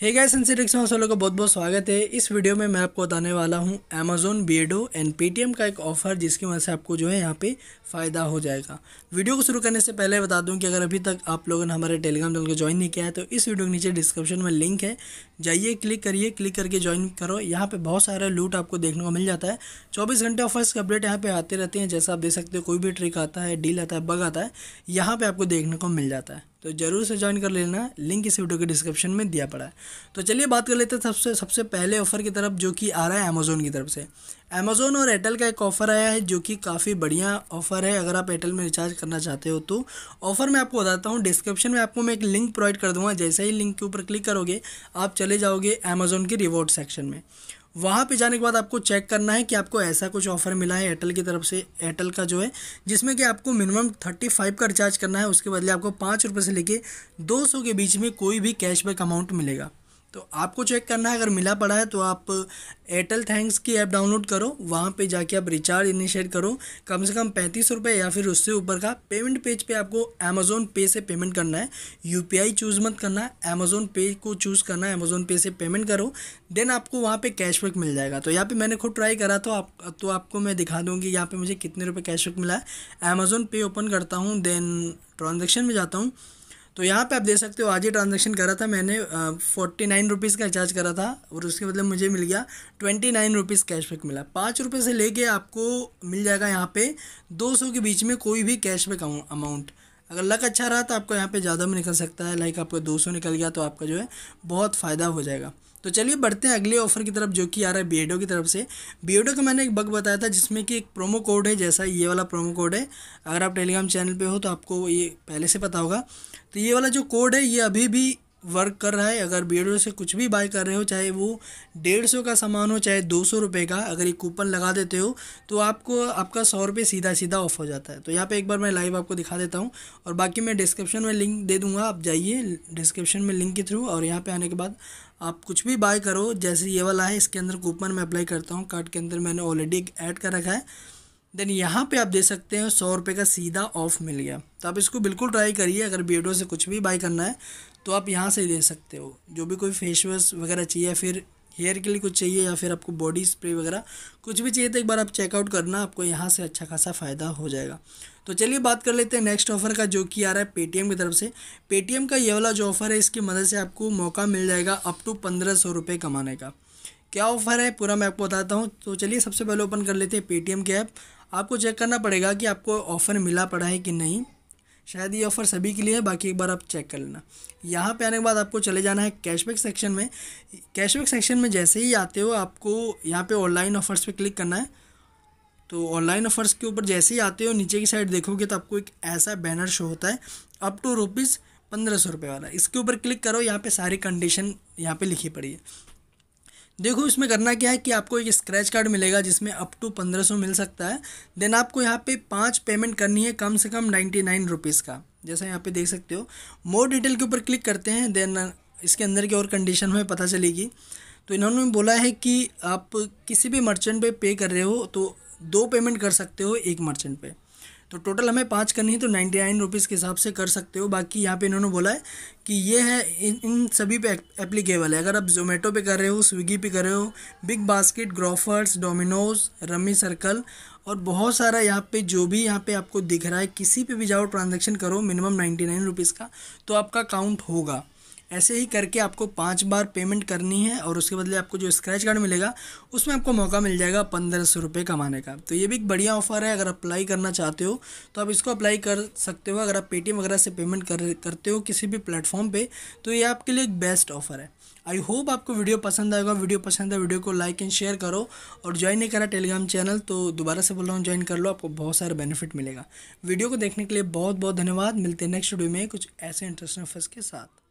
hey guys सिंसिरिक्स में आप लोग का बहुत बहुत स्वागत है इस वीडियो में मैं आपको बताने वाला हूँ अमेजोन बीएडो एंड पेटीएम का एक ऑफ़र जिसकी वजह से आपको जो है यहाँ पे फ़ायदा हो जाएगा वीडियो को शुरू करने से पहले बता दूँ कि अगर अभी तक आप लोगों ने हमारे टेलीग्राम चैनल को ज्वाइन नहीं किया है तो इस वीडियो के नीचे डिस्क्रिप्शन में लिंक है जाइए क्लिक करिए क्लिक करके ज्वाइन करो यहाँ पर बहुत सारा लूट आपको देखने को मिल जाता है चौबीस घंटे ऑफर्स के अपडेट यहाँ पर आते रहते हैं जैसा आप देख सकते हो कोई भी ट्रिक आता है डील आता है बग आता है यहाँ पर आपको देखने को मिल जाता है तो ज़रूर से ज्वाइन कर लेना लिंक इस वीडियो के डिस्क्रिप्शन में दिया पड़ा है तो चलिए बात कर लेते हैं सबसे सबसे पहले ऑफ़र की तरफ जो कि आ रहा है अमेज़ोन की तरफ से अमेज़ोन और एयरटेल का एक ऑफ़र आया है जो कि काफ़ी बढ़िया ऑफ़र है अगर आप एयरटेल में रिचार्ज करना चाहते हो तो ऑफ़र मैं आपको बताता हूँ डिस्क्रिप्शन में आपको मैं एक लिंक प्रोवाइड कर दूँगा जैसे ही लिंक के ऊपर क्लिक करोगे आप चले जाओगे अमेज़ोन के रिवॉर्ड सेक्शन में वहाँ पे जाने के बाद आपको चेक करना है कि आपको ऐसा कुछ ऑफर मिला है एयरटेल की तरफ से एयरटेल का जो है जिसमें कि आपको मिनिमम थर्टी फाइव का रिचार्ज करना है उसके बदले आपको पाँच रुपये से लेके दो सौ के बीच में कोई भी कैशबैक अमाउंट मिलेगा तो आपको चेक करना है अगर मिला पड़ा है तो आप एयरटेल थैंक्स की ऐप डाउनलोड करो वहाँ पे जाके आप रिचार्ज इनिशिएट करो कम से कम पैंतीस रुपये या फिर उससे ऊपर का पेमेंट पेज पे आपको अमेज़ोन पे से पेमेंट करना है यू चूज़ मत करना है अमेज़ोन पे को चूज़ करना है अमेज़ोन पे से पेमेंट करो देन आपको वहाँ पर कैशबैक मिल जाएगा तो यहाँ पर मैंने खुद ट्राई करा तो आप तो आपको मैं दिखा दूँगी यहाँ पर मुझे कितने रुपये कैशबैक मिला है अमेज़ोन पे ओपन करता हूँ देन ट्रांजेक्शन में जाता हूँ तो यहाँ पे आप देख सकते हो आज ही ट्रांजेक्शन करा था मैंने फोर्टी नाइन रुपीज़ का रिचार्ज करा था और उसके बदले मुझे मिल गया ट्वेंटी नाइन रुपीज़ कैशबैक मिला पाँच रुपये से लेके आपको मिल जाएगा यहाँ पे दो सौ के बीच में कोई भी कैशबैक अमाउंट अगर लक अच्छा रहा तो आपको यहाँ पे ज़्यादा में निकल सकता है लाइक आपका दो सौ निकल गया तो आपका जो है बहुत फ़ायदा हो जाएगा तो चलिए बढ़ते हैं अगले ऑफर की तरफ जो कि आ रहा है बी की तरफ से बी का मैंने एक बग बताया था जिसमें कि एक प्रोमो कोड है जैसा ये वाला प्रोमो कोड है अगर आप टेलीग्राम चैनल पे हो तो आपको ये पहले से पता होगा तो ये वाला जो कोड है ये अभी भी वर्क कर रहा है अगर बी से कुछ भी बाय कर रहे हो चाहे वो डेढ़ सौ का सामान हो चाहे दो सौ रुपये का अगर ये कूपन लगा देते हो तो आपको आपका सौ रुपये सीधा सीधा ऑफ हो जाता है तो यहाँ पे एक बार मैं लाइव आपको दिखा देता हूँ और बाकी मैं डिस्क्रिप्शन में लिंक दे दूँगा आप जाइए डिस्क्रिप्शन में लिंक के थ्रू और यहाँ पर आने के बाद आप कुछ भी बाय करो जैसे ये वाला है इसके अंदर कूपन मैं अप्लाई करता हूँ कार्ड के अंदर मैंने ऑलरेडी ऐड कर रखा है देन यहाँ पे आप दे सकते हैं सौ रुपये का सीधा ऑफ मिल गया तो आप इसको बिल्कुल ट्राई करिए अगर बी से कुछ भी बाय करना है तो आप यहाँ से ले सकते हो जो भी कोई फेस वॉश वगैरह चाहिए फिर हेयर के लिए कुछ चाहिए या फिर आपको बॉडी स्प्रे वगैरह कुछ भी चाहिए तो एक बार आप चेकआउट करना आपको यहाँ से अच्छा खासा फ़ायदा हो जाएगा तो चलिए बात कर लेते हैं नेक्स्ट ऑफर का जो कि आ रहा है पेटीएम की तरफ से पेटीएम का ये वाला जो ऑफ़र है इसकी मदद से आपको मौका मिल जाएगा अप टू पंद्रह सौ रुपये कमाने का क्या ऑफ़र है पूरा मैं आपको बताता हूँ तो चलिए सबसे पहले ओपन कर लेते हैं पेटीएम की ऐप आपको चेक करना पड़ेगा कि आपको ऑफ़र मिला पड़ा है कि नहीं शायद ये ऑफ़र सभी के लिए है बाकी एक बार आप चेक कर लेना यहाँ पे आने के बाद आपको चले जाना है कैशबैक सेक्शन में कैशबैक सेक्शन में जैसे ही आते हो आपको यहाँ पे ऑनलाइन ऑफर्स पे क्लिक करना है तो ऑनलाइन ऑफर्स के ऊपर जैसे ही आते हो नीचे की साइड देखोगे तो आपको एक ऐसा बैनर शो होता है अप टू रुपीज़ पंद्रह सौ रुपये वाला इसके ऊपर क्लिक करो यहाँ पे सारी कंडीशन यहाँ पे लिखी पड़ी है देखो इसमें करना क्या है कि आपको एक स्क्रैच कार्ड मिलेगा जिसमें अप टू पंद्रह सौ मिल सकता है देन आपको यहाँ पे पाँच पेमेंट करनी है कम से कम नाइन्टी नाइन रुपीज़ का जैसा यहाँ पे देख सकते हो मोर डिटेल के ऊपर क्लिक करते हैं देन इसके अंदर की और कंडीशन हमें पता चलेगी तो इन्होंने बोला है कि आप किसी भी मर्चेंट पे पे कर रहे हो तो दो पेमेंट कर सकते हो एक मर्चेंट पे तो टोटल हमें पाँच करनी है तो नाइन्टी नाइन रुपीज़ के हिसाब से कर सकते हो बाकी यहाँ पे इन्होंने बोला है कि ये है इन इन सभी पे एप्लीकेबल है अगर आप जोमेटो पे कर रहे हो स्विगी पे कर रहे हो Big Basket Grofers Domino's Rummy Circle और बहुत सारा यहाँ पे जो भी यहाँ पे आपको दिख रहा है किसी पे भी जाओ ट्रांजेक्शन करो मिनिमम नाइन्टी नाइन रुपीज़ का तो आपका काउंट होगा ऐसे ही करके आपको पाँच बार पेमेंट करनी है और उसके बदले आपको जो स्क्रैच कार्ड मिलेगा उसमें आपको मौका मिल जाएगा पंद्रह सौ रुपये कमाने का तो ये भी एक बढ़िया ऑफर है अगर अप्लाई करना चाहते हो तो आप इसको अप्लाई कर सकते हो अगर आप पेटीएम वगैरह से पेमेंट कर करते हो किसी भी प्लेटफॉर्म पर तो ये आपके लिए एक बेस्ट ऑफर है आई होप आपको वीडियो पसंद आएगा वीडियो पसंद है वीडियो को लाइक एंड शेयर करो और ज्वाइन नहीं करा टेलीग्राम चैनल तो दोबारा से बोल रहा हूँ ज्वाइन कर लो आपको बहुत सारे बेनिफिट मिलेगा वीडियो को देखने के लिए बहुत बहुत धन्यवाद मिलते हैं नेक्स्ट वीडियो में कुछ ऐसे इंटरेस्टिंग ऑफर्स के साथ